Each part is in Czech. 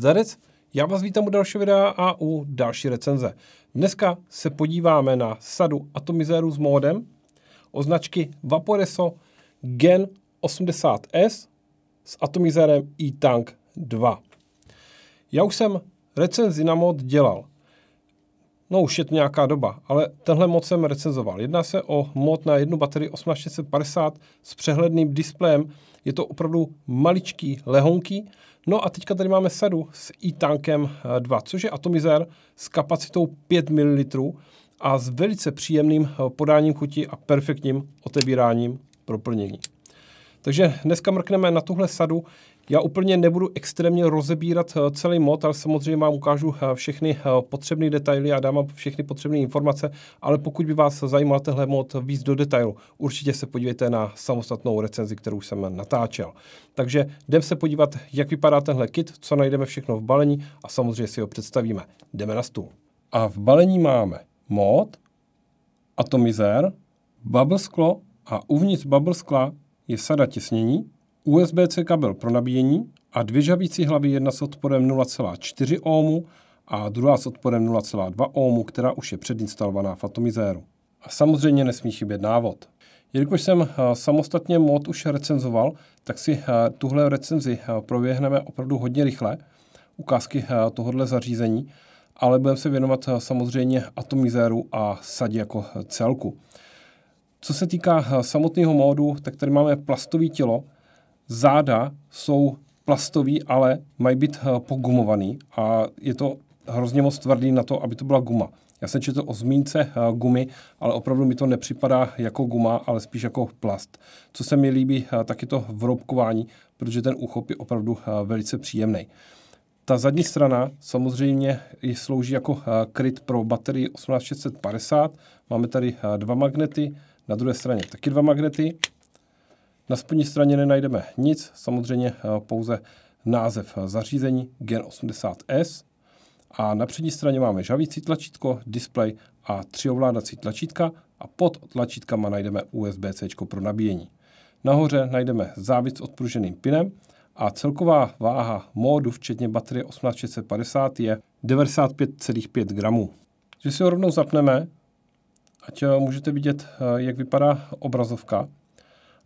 Zdarec, já vás vítám u dalšího videa a u další recenze. Dneska se podíváme na sadu atomizérů s módem Označky značky Vaporeso Gen 80S s atomizérem e-tank 2. Já už jsem recenzi na mod dělal. No už je to nějaká doba, ale tenhle mod jsem recenzoval. Jedná se o mod na jednu baterii 8650 s přehledným displejem je to opravdu maličký lehonký. No a teďka tady máme sadu s e-tankem 2, eh, což je atomizer s kapacitou 5 ml a s velice příjemným eh, podáním chuti a perfektním otevíráním pro plnění. Takže dneska mrkneme na tuhle sadu, já úplně nebudu extrémně rozebírat eh, celý mod, ale samozřejmě vám ukážu eh, všechny eh, potřebné detaily a dám vám všechny potřebné informace, ale pokud by vás zajímal tenhle mod víc do detailu, určitě se podívejte na samostatnou recenzi, kterou jsem natáčel. Takže jdeme se podívat, jak vypadá tenhle kit, co najdeme všechno v balení a samozřejmě si ho představíme. Jdeme na stůl. A v balení máme mod, atomizer, bubble sklo a uvnitř bubble skla je sada těsnění, USB-C kabel pro nabíjení a dvě žavící hlavy, jedna s odporem 0,4 ohmu a druhá s odporem 0,2 ohmu, která už je předinstalovaná v atomizéru. A samozřejmě nesmí chybět návod. Jelikož jsem eh, samostatně mod už recenzoval, tak si eh, tuhle recenzi eh, prověhneme opravdu hodně rychle, ukázky tohohle zařízení, ale budeme se věnovat samozřejmě atomizéru a sadě jako celku. Co se týká samotného módu, tak tady máme plastový tělo, záda jsou plastový, ale mají být eh, pogumovaný a je to hrozně moc tvrdý na to, aby to byla guma. Já jsem četl o zmínce eh, gumy, ale opravdu mi to nepřipadá jako guma, ale spíš jako plast. Co se mi líbí, eh, taky to vroubkování, protože ten úchop je opravdu velice příjemný. Ta zadní strana samozřejmě slouží jako kryt pro baterii 18650. Máme tady dva magnety, na druhé straně taky dva magnety, na spodní straně nenajdeme nic, samozřejmě eh, pouze název eh, zařízení Gen 80S a na přední straně máme žavící tlačítko, displej a tři ovládací tlačítka a pod tlačítkama najdeme USB-C pro nabíjení. Nahoře najdeme závit s odpruženým pinem a celková váha módu, včetně baterie 18650, je 95,5 gramů. Když si ho rovnou zapneme, ať eh, můžete vidět, jak vypadá obrazovka,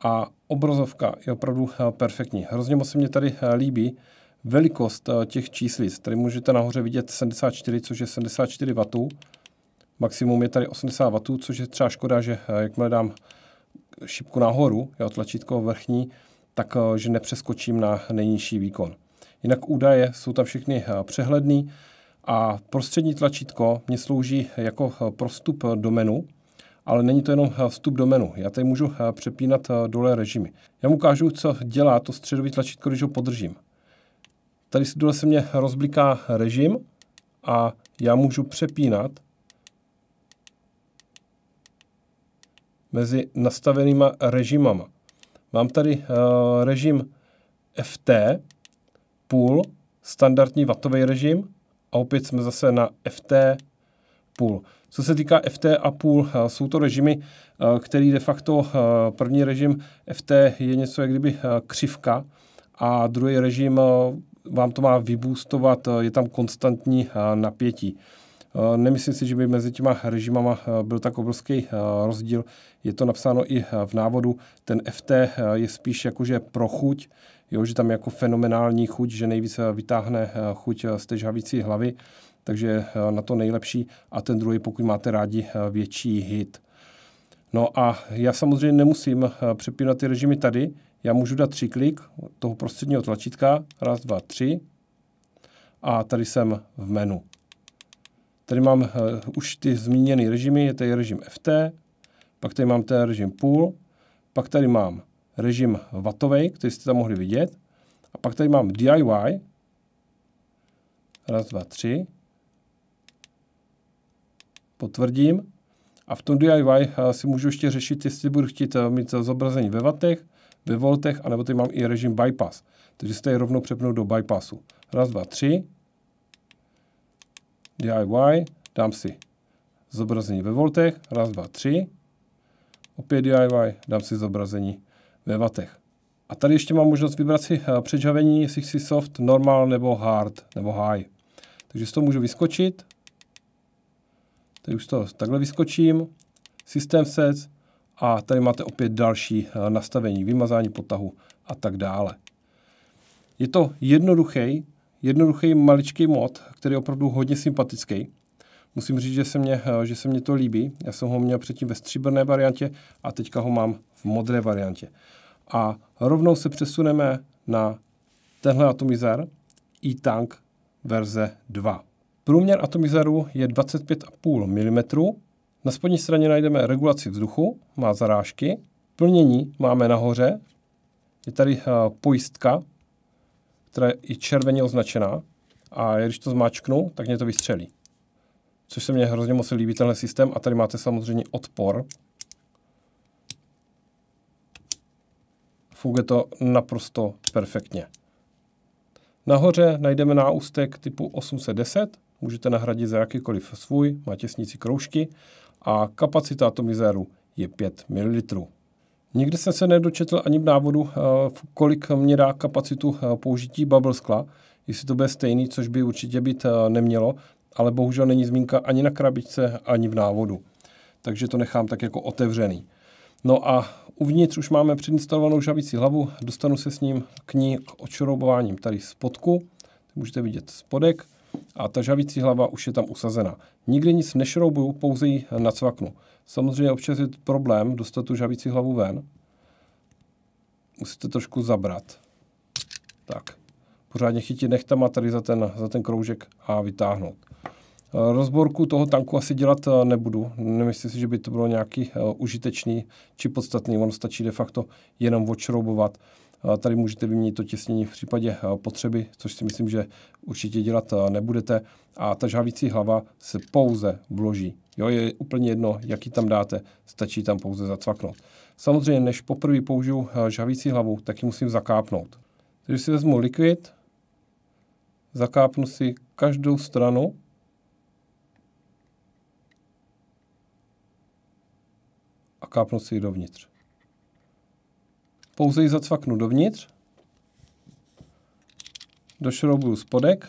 a obrazovka je opravdu eh, perfektní. Hrozně moc se mě tady eh, líbí velikost eh, těch číslic. Tady můžete nahoře vidět 74, což je 74 W. Maximum je tady 80 W, což je třeba škoda, že jakmile dám šipku nahoru, jo, tlačítko vrchní, tak že nepřeskočím na nejnižší výkon. Jinak údaje jsou tam všechny přehledný a prostřední tlačítko mě slouží jako prostup do menu, ale není to jenom eh, vstup do menu. Já tady můžu eh, přepínat eh, dole režimy. Já mu ukážu, co dělá to středový tlačítko, když ho podržím. Tady dole se mě rozbliká režim a já můžu přepínat mezi nastavenýma režimama. Mám tady režim FT, půl, standardní vatový režim a opět jsme zase na FT, půl. Co se týká FT a půl, eh, jsou to režimy, eh, který de facto eh, první režim FT je něco jak kdyby křivka a druhý režim vám to má vyboostovat, je tam konstantní napětí. Nemyslím si, že by mezi těma režimama byl tak obrovský rozdíl. Je to napsáno i v návodu. Ten FT je spíš jakože pro chuť, jo, že tam je jako fenomenální chuť, že nejvíce vytáhne chuť z té žhavící hlavy takže eh, na to nejlepší. A ten druhý, pokud máte rádi eh, větší hit. No a já samozřejmě nemusím eh, přepínat ty režimy tady. Já můžu dát tři klik toho prostředního tlačítka. Raz, dva, tři. A tady jsem v menu. Tady mám už ty zmíněné režimy. Je tady režim FT, pak tady mám ten režim Pool, pak tady mám režim vatový, který jste tam mohli vidět. A pak tady mám DIY. Raz, dva, tři potvrdím. A v tom DIY eh, si můžu ještě řešit, jestli budu chtít eh, mít eh, zobrazení ve vatech, ve voltech, anebo tady mám i režim bypass. Takže se tady rovnou přepnu do bypassu. Raz, dva, tři. DIY. Dám si zobrazení ve voltech. Raz, dva, tři. Opět DIY. Dám si zobrazení ve vatech. A tady ještě mám možnost vybrat si předžavení, jestli chci soft, normal nebo hard nebo high. Takže z toho můžu vyskočit Tady už to takhle vyskočím, systém set. a tady máte opět další eh, nastavení, vymazání potahu a tak dále. Je to jednoduchý, jednoduchý maličký mod, který je opravdu hodně sympatický. Musím říct, že se, mě, eh, že se mě to líbí. Já jsem ho měl předtím ve stříbrné variantě a teďka ho mám v modré variantě. A rovnou se přesuneme na tenhle atomizer e-tank verze 2. Průměr atomizaru je 25,5 mm. Na spodní straně najdeme regulaci vzduchu, má zarážky. Plnění máme nahoře. Je tady eh, pojistka, která je i červeně označená. A když to zmáčknu, tak mě to vystřelí. Což se mně hrozně moc líbí tenhle systém. A tady máte samozřejmě odpor. Funguje to naprosto perfektně. Nahoře najdeme náustek typu 810, můžete nahradit za jakýkoliv svůj, má těsnící kroužky a kapacita atomizéru je 5 ml. Nikdy jsem se nedočetl ani v návodu, eh, kolik mě dá kapacitu eh, použití bubble skla, jestli to bude stejný, což by určitě být eh, nemělo, ale bohužel není zmínka ani na krabičce, ani v návodu. Takže to nechám tak jako otevřený. No a uvnitř už máme předinstalovanou žavící hlavu, dostanu se s ním k ní k odšroubováním tady spodku, můžete vidět spodek, a ta žavící hlava už je tam usazená. Nikdy nic nešroubuju, pouze ji nacvaknu. Samozřejmě občas je problém dostat tu žavící hlavu ven. Musíte trošku zabrat. Tak. Pořádně chytit nechtama tady za ten, za ten kroužek a vytáhnout. Rozborku toho tanku asi dělat eh, nebudu. Nemyslím si, že by to bylo nějaký eh, užitečný či podstatný. On stačí de facto jenom odšroubovat Tady můžete vyměnit to těsnění v případě eh, potřeby, což si myslím, že určitě dělat eh, nebudete. A ta žhavící hlava se pouze vloží. Jo, je úplně jedno, jaký tam dáte, stačí tam pouze zacvaknout. Samozřejmě, než poprvé použiju eh, žhavící hlavu, tak ji musím zakápnout. Takže si vezmu likvid, zakápnu si každou stranu a kápnu si ji dovnitř pouze ji zacvaknu dovnitř, došroubuju spodek,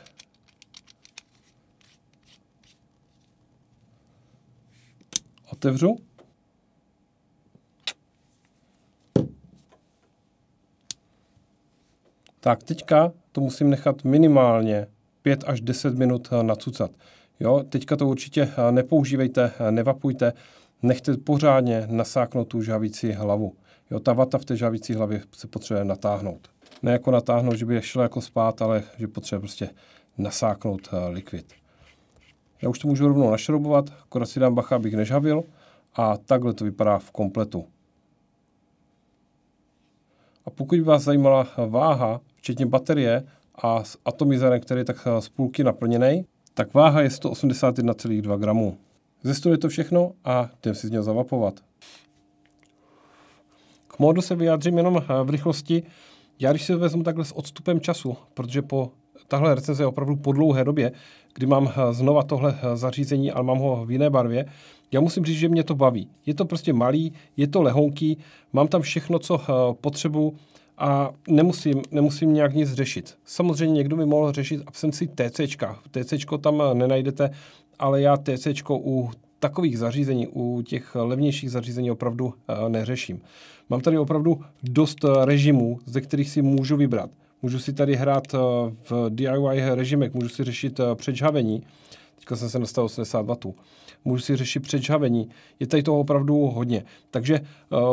otevřu, Tak teďka to musím nechat minimálně 5 až 10 minut eh, nacucat. Jo, teďka to určitě eh, nepoužívejte, eh, nevapujte, nechte pořádně nasáknout tu žavící hlavu. Jo, ta vata v té žávící hlavě se potřebuje natáhnout. Ne jako natáhnout, že by je šlo jako spát, ale že potřebuje prostě nasáknout eh, likvid. Já už to můžu rovnou našroubovat, akorát si dám bacha, abych nežhavil a takhle to vypadá v kompletu. A pokud by vás zajímala váha, včetně baterie a s atomizerem, který je tak eh, z půlky naplněný, tak váha je 181,2 gramů. Ze je to všechno a jdem si z něho zavapovat. K módu se vyjádřím jenom eh, v rychlosti. Já když si to vezmu takhle s odstupem času, protože po tahle recenze je opravdu po dlouhé době, kdy mám eh, znova tohle eh, zařízení, ale mám ho v jiné barvě, já musím říct, že mě to baví. Je to prostě malý, je to lehonký, mám tam všechno, co potřebu a nemusím, nemusím nějak nic řešit. Samozřejmě někdo by mohl řešit absenci TC. TC tam nenajdete, ale já TC u takových zařízení, u těch levnějších zařízení opravdu eh, neřeším. Mám tady opravdu dost eh, režimů, ze kterých si můžu vybrat. Můžu si tady hrát eh, v DIY režimech, můžu si řešit předžhavení. Teďka jsem se dostal 80 W můžu si řešit předžhavení. Je tady toho opravdu hodně. Takže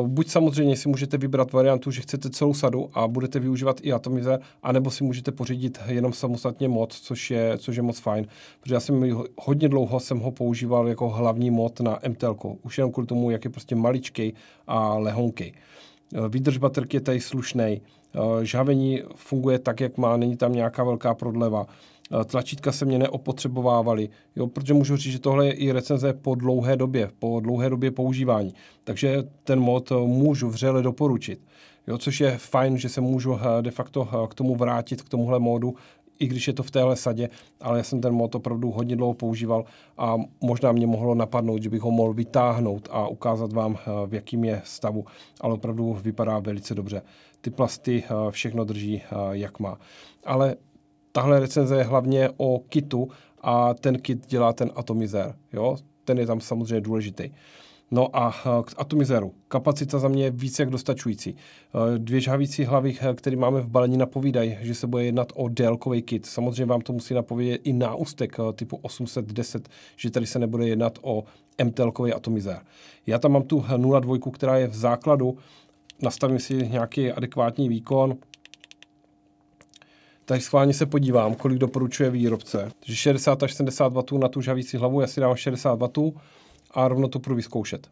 uh, buď samozřejmě si můžete vybrat variantu, že chcete celou sadu a budete využívat i atomizer, anebo si můžete pořídit jenom samostatně mod, což je, což je moc fajn. Protože já jsem hodně dlouho jsem ho používal jako hlavní mod na MTL, už jenom kvůli tomu, jak je prostě maličkej a lehonkej. Eh, Výdrž baterky je tady slušnej, eh, žhavení funguje tak, jak má, není tam nějaká velká prodleva. Eh, tlačítka se mě neopotřebovávaly, jo, protože můžu říct, že tohle je i recenze po dlouhé době, po dlouhé době používání. Takže ten mod eh, můžu vřele doporučit. Jo, což je fajn, že se můžu eh, de facto k tomu vrátit, k tomuhle módu, i když je to v téhle sadě, ale já jsem ten mod opravdu hodně dlouho používal a možná mě mohlo napadnout, že bych ho mohl vytáhnout a ukázat vám, v jakým je stavu, ale opravdu vypadá velice dobře. Ty plasty všechno drží, jak má. Ale tahle recenze je hlavně o kitu a ten kit dělá ten atomizér. Jo? Ten je tam samozřejmě důležitý. No a k atomizeru. Kapacita za mě je více jak dostačující. Eh, dvě žhavící hlavy, eh, které máme v balení, napovídají, že se bude jednat o délkový kit. Samozřejmě vám to musí napovědět i náustek eh, typu 810, že tady se nebude jednat o mtl atomizér. Já tam mám tu 0,2, která je v základu, nastavím si nějaký adekvátní výkon, tak schválně se podívám, kolik doporučuje výrobce. Takže 60 až 70 W na tu žavící hlavu, já si dám 60 W a rovno to půjdu vyzkoušet.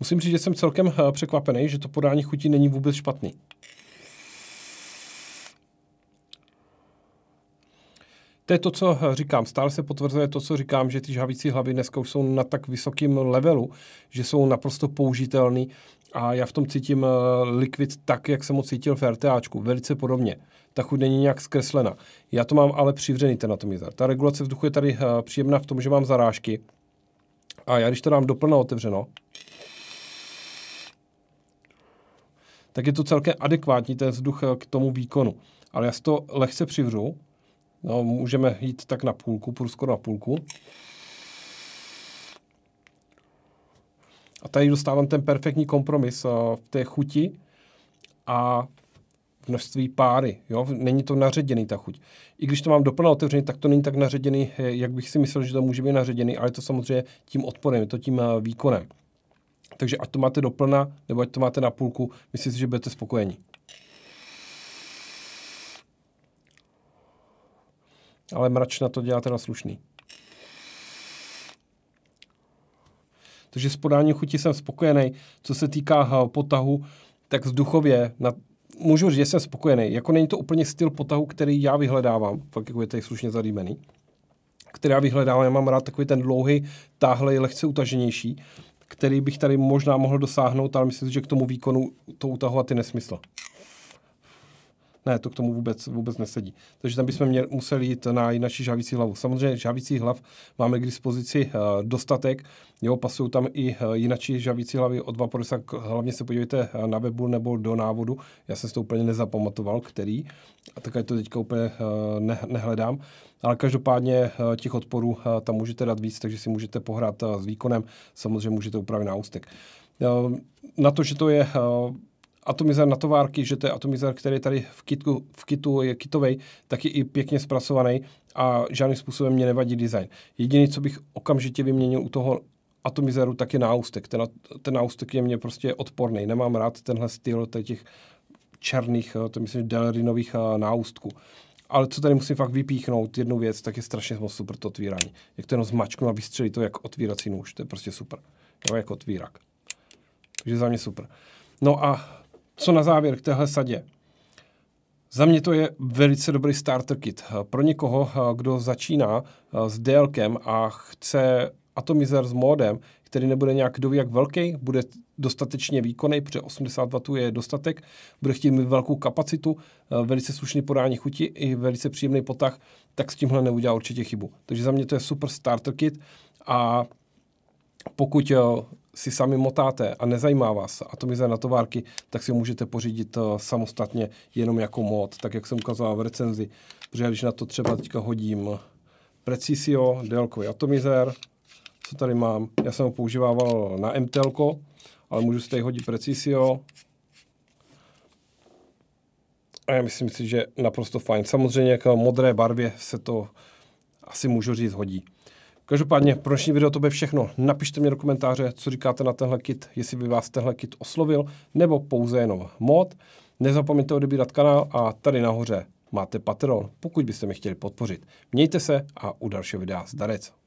Musím říct, že jsem celkem eh, překvapený, že to podání chutí není vůbec špatný. To je to, co říkám. Stále se potvrzuje to, co říkám, že ty žhavící hlavy dneska už jsou na tak vysokém levelu, že jsou naprosto použitelný a já v tom cítím eh, likvid tak, jak jsem ho cítil v RTAčku. Velice podobně. Ta chuť není nějak zkreslena. Já to mám ale přivřený ten atomizér. Ta regulace vzduchu je tady eh, příjemná v tom, že mám zarážky. A já když to dám doplno otevřeno, tak je to celkem adekvátní ten vzduch eh, k tomu výkonu. Ale já si to lehce přivřu, No, můžeme jít tak na půlku, skoro na půlku. A tady dostávám ten perfektní kompromis eh, v té chuti a množství páry. Jo? Není to naředěný ta chuť. I když to mám doplně otevřený, tak to není tak naředěný, eh, jak bych si myslel, že to může být naředěný, ale je to samozřejmě tím odporem, je to tím eh, výkonem. Takže ať to máte doplna, nebo ať to máte na půlku, myslím si, že budete spokojeni. Ale mračna to dělá teda slušný. Takže s podáním chuti jsem spokojený. Co se týká potahu, tak vzduchově na, můžu říct, že jsem spokojený. Jako není to úplně styl potahu, který já vyhledávám. Fakt jako je tady slušně zadýmený. Který já vyhledávám. Já mám rád takový ten dlouhý, táhlej, lehce utaženější, který bych tady možná mohl dosáhnout, ale myslím že k tomu výkonu to utahovat je nesmysl. Ne, to k tomu vůbec, vůbec nesedí. Takže tam bychom měli, museli jít na naši žávící hlavu. Samozřejmě žávící hlav máme k dispozici eh, dostatek, jo, pasují tam i jinačí eh, žávící hlavy od 2,50, hlavně se podívejte eh, na webu nebo do návodu, já jsem si to úplně nezapamatoval, který, a tak to teďka úplně ne, nehledám. Ale každopádně těch odporů tam můžete dát víc, takže si můžete pohrát s výkonem, samozřejmě můžete upravit na ústek. Na to, že to je atomizer na továrky, že je atomizer, který tady v, kitu, v kitu je kitovej, tak je i pěkně zpracovaný a žádným způsobem mě nevadí design. Jediné, co bych okamžitě vyměnil u toho atomizeru, tak je náustek. Ten, ten náustek je mě prostě odporný. Nemám rád tenhle styl těch černých, eh, to myslím, delerinových eh, náustků. Ale co tady musím fakt vypíchnout, jednu věc, tak je strašně moc super to otvírání. Jak to jenom zmačknu a vystřelí to jak otvírací nůž, to je prostě super. Jo, jako otvírák. Takže za mě super. No a co na závěr k téhle sadě? Za mě to je velice dobrý starter kit. Pro někoho, kdo začíná eh, s DLkem a chce atomizer s modem, který nebude nějak kdo jak velký, bude dostatečně výkonný, protože 80 W je dostatek, bude chtít mít velkou kapacitu, eh, velice slušný podání chuti i velice příjemný potah, tak s tímhle neudělá určitě chybu. Takže za mě to je super starter kit a pokud si sami motáte a nezajímá vás atomizer na továrky, tak si ho můžete pořídit eh, samostatně jenom jako mod, tak jak jsem ukazoval v recenzi. Protože když na to třeba teďka hodím Precisio, délkový atomizer, co tady mám, já jsem ho používával na MTL, ale můžu si tady hodit Precisio. A já myslím si, že naprosto fajn. Samozřejmě k modré barvě se to asi můžu říct hodí. Každopádně pro dnešní video to bude všechno. Napište mi do komentáře, co říkáte na tenhle kit, jestli by vás tenhle kit oslovil, nebo pouze jenom mod. Nezapomeňte odebírat kanál a tady nahoře máte Patreon, pokud byste mě chtěli podpořit. Mějte se a u dalšího videa zdarec.